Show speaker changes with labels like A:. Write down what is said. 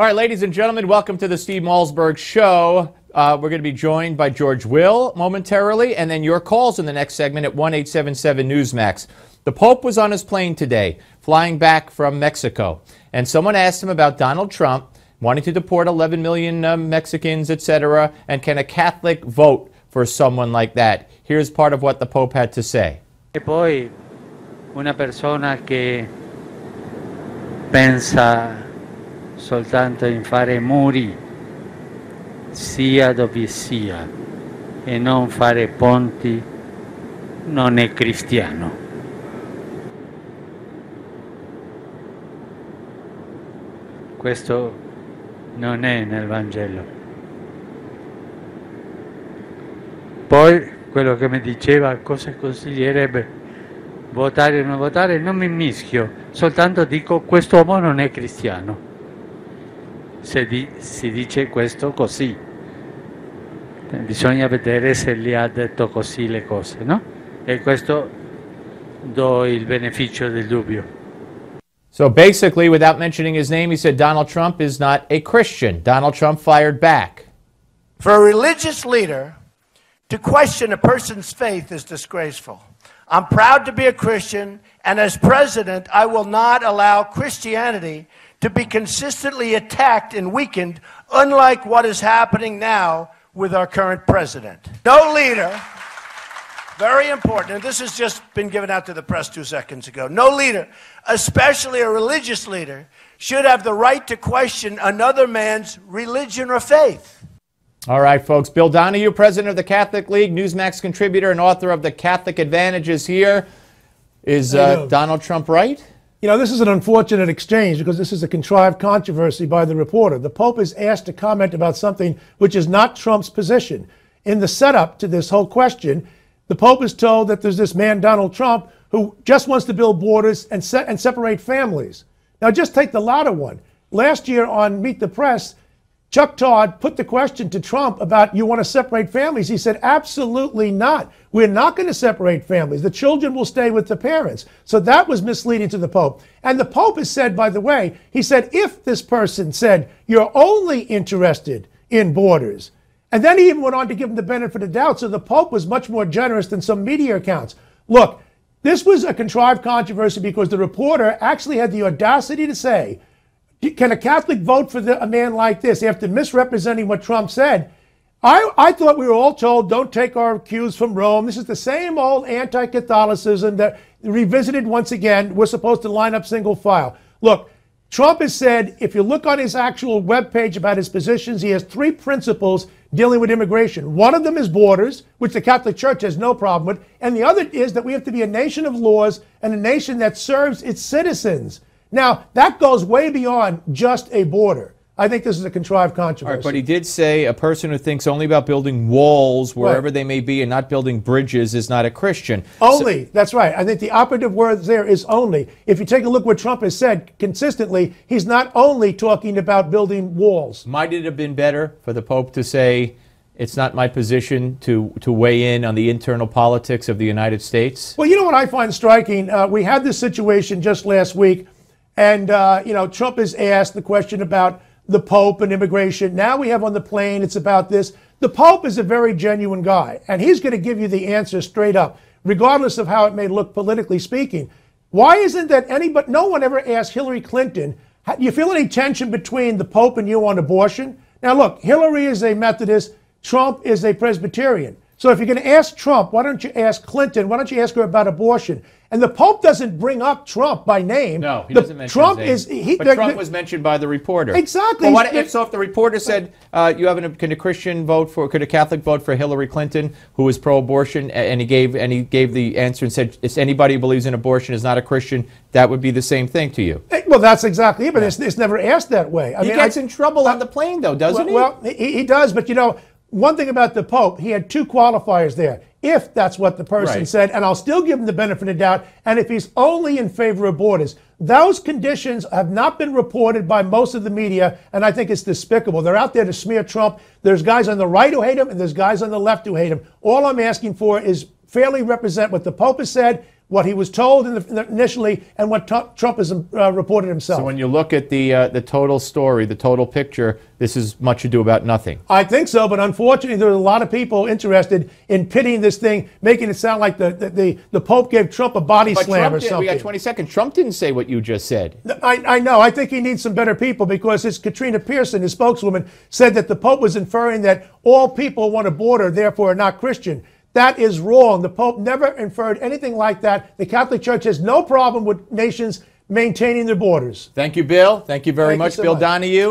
A: All right, ladies and gentlemen, welcome to the Steve Malsberg Show. Uh, we're going to be joined by George Will momentarily, and then your calls in the next segment at 1 877 Newsmax. The Pope was on his plane today, flying back from Mexico, and someone asked him about Donald Trump wanting to deport 11 million uh, Mexicans, etc., and can a Catholic vote for someone like that? Here's part of what the Pope had
B: to say. Poi una persona que pensa soltanto in fare muri, sia dove sia, e non fare ponti, non è cristiano. Questo non è nel Vangelo. Poi quello che mi diceva cosa consiglierebbe votare o non votare, non mi mischio, soltanto dico questo uomo non è cristiano. se, di, si dice questo così. Bisogna vedere se gli ha detto così le cose, no? E questo do il beneficio del dubbio. So
A: basically, without mentioning his name, he said Donald Trump is not a Christian. Donald Trump fired back.
C: For a religious leader to question a person's faith is disgraceful. I'm proud to be a Christian, and as president, I will not allow Christianity to be consistently attacked and weakened, unlike what is happening now with our current president. No leader, very important, and this has just been given out to the press two seconds ago. No leader, especially a religious leader, should have the right to question another man's religion or faith.
A: All right, folks. Bill Donahue, president of the Catholic League, Newsmax contributor, and author of The Catholic Advantages here. Is uh, Donald Trump right? You know, this is an unfortunate
C: exchange because this is a contrived controversy by the reporter. The Pope is asked to comment about something which is not Trump's position. In the setup to this whole question, the Pope is told that there's this man, Donald Trump, who just wants to build borders and, se- and separate families. Now, just take the latter one. Last year on Meet the Press, Chuck Todd put the question to Trump about you want to separate families. He said, absolutely not. We're not going to separate families. The children will stay with the parents. So that was misleading to the Pope. And the Pope has said, by the way, he said, if this person said, you're only interested in borders, and then he even went on to give him the benefit of doubt. So the Pope was much more generous than some media accounts. Look, this was a contrived controversy because the reporter actually had the audacity to say, can a Catholic vote for the, a man like this after misrepresenting what Trump said? I, I thought we were all told don't take our cues from Rome. This is the same old anti Catholicism that revisited once again. We're supposed to line up single file. Look, Trump has said if you look on his actual webpage about his positions, he has three principles dealing with immigration. One of them is borders, which the Catholic Church has no problem with, and the other is that we have to be a nation of laws and a nation that serves its citizens. Now, that goes way beyond just a border. I think this is a contrived controversy. but
A: he did say a person who thinks only about building walls wherever right. they may be and not building bridges is not a Christian.
C: Only. So that's right. I think the operative word there is only. If you take a look what Trump has said consistently, he's not only talking about building walls.
A: Might it have been better for the Pope to say it's not my position to, to weigh in on the internal politics of the United States?
C: Well, you know what I find striking? Uh, we had this situation just last week and, uh, you know, Trump has asked the question about the Pope and immigration. Now we have on the plane, it's about this. The Pope is a very genuine guy, and he's going to give you the answer straight up, regardless of how it may look politically speaking. Why isn't that any, but no one ever asked Hillary Clinton, do you feel any tension between the Pope and you on abortion? Now, look, Hillary is a Methodist, Trump is a Presbyterian. So if you're going to ask Trump, why don't you ask Clinton? Why don't you ask her about abortion? And the Pope doesn't bring up Trump by name. No, he the, doesn't mention Trump is. He, but the, Trump the,
A: was mentioned by the reporter. Exactly. Well, what, if, so if the reporter said, uh, "You have a can a Christian vote for could a Catholic vote for Hillary Clinton, who pro-abortion," and he gave and he gave the answer and said, "If anybody who believes in abortion is not a Christian, that would be the same thing to you."
C: Eh, well, that's exactly it. But yeah. it's, it's, never asked that way. I he mean, gets I, in trouble I, on the plane, though, doesn't well, he? Well, he, he does. But you know, one thing about the Pope, he had two qualifiers there. If that's what the person right. said, and I'll still give him the benefit of doubt, and if he's only in favor of borders. Those conditions have not been reported by most of the media, and I think it's despicable. They're out there to smear Trump. There's guys on the right who hate him, and there's guys on the left who hate him. All I'm asking for is fairly represent what the Pope has said what he was told in the, initially and what Trump has uh, reported himself. So
A: when you look at the uh, the total story, the total picture, this is much ado about nothing.
C: I think so, but unfortunately, there are a lot of people interested in pitting this thing, making it sound like the the, the, the Pope gave Trump a body but slam Trump or did, something. We got
A: 20 seconds. Trump didn't say what you just said.
C: I, I know. I think he needs some better people because his Katrina Pearson, his spokeswoman, said that the Pope was inferring that all people who want a border, therefore, are not Christian. That is wrong. The Pope never inferred anything like that. The Catholic Church has no problem with nations maintaining their borders.
A: Thank you, Bill. Thank you very Thank much, you so Bill much. Donahue.